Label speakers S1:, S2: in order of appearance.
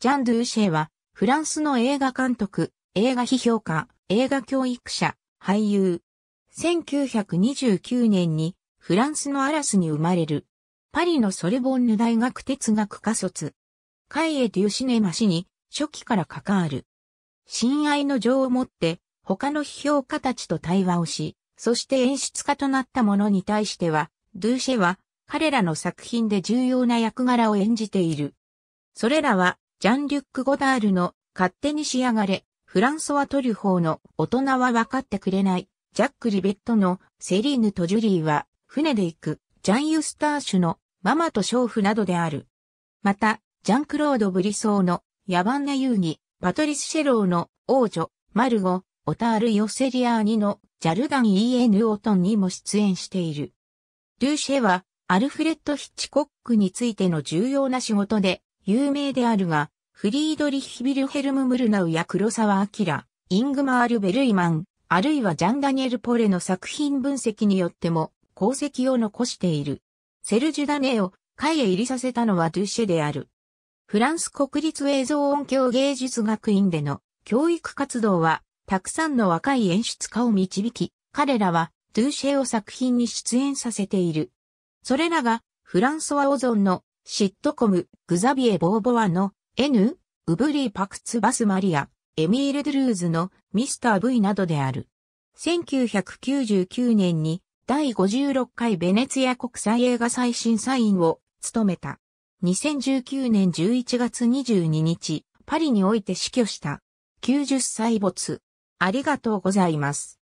S1: ジャン・ドゥーシェは、フランスの映画監督、映画批評家、映画教育
S2: 者、俳優。1929年に、フランスのアラスに生まれる。パリのソルボンヌ大学哲学科卒。カイエデュシネマ氏に、初期から関わる。親愛の情をもって、他の批評家たちと対話をし、そして演出家となった者に対しては、ドゥーシェは、彼らの作品で重要な役柄を演じている。それらはジャン・リュック・ゴダールの勝手に仕上がれ、フランソワ・トリュフォーの大人は分かってくれない、ジャック・リベットのセリーヌとジュリーは船で行く、ジャン・ユスターシュのママと娼婦などである。また、ジャン・クロード・ブリソーの野蛮な遊戯、パトリス・シェローの王女、マルゴ、オタール・ヨセリアーニのジャルダン・ E.N. オトンにも出演している。ルーシェはアルフレッド・ヒッチコックについての重要な仕事で有名であるが、フリードリッヒ・ビルヘルム・ムルナウや黒沢明、イングマール・ベルイマン、あるいはジャン・ダニエル・ポレの作品分析によっても功績を残している。セルジュ・ダネを会へ入りさせたのはドゥシェである。フランス国立映像音響芸術学院での教育活動は、たくさんの若い演出家を導き、彼らはドゥシェを作品に出演させている。それらがフランソワ・オゾンのシットコム、グザビエ・ボーボワの N、ウブリー・パクツ・バス・マリア、エミール・ドゥルーズのミスター・ V などである。1999年に第56回ベネツィア国際映画最新サインを務めた。2019年11月22日、
S1: パリにおいて死去した。90歳没。ありがとうございます。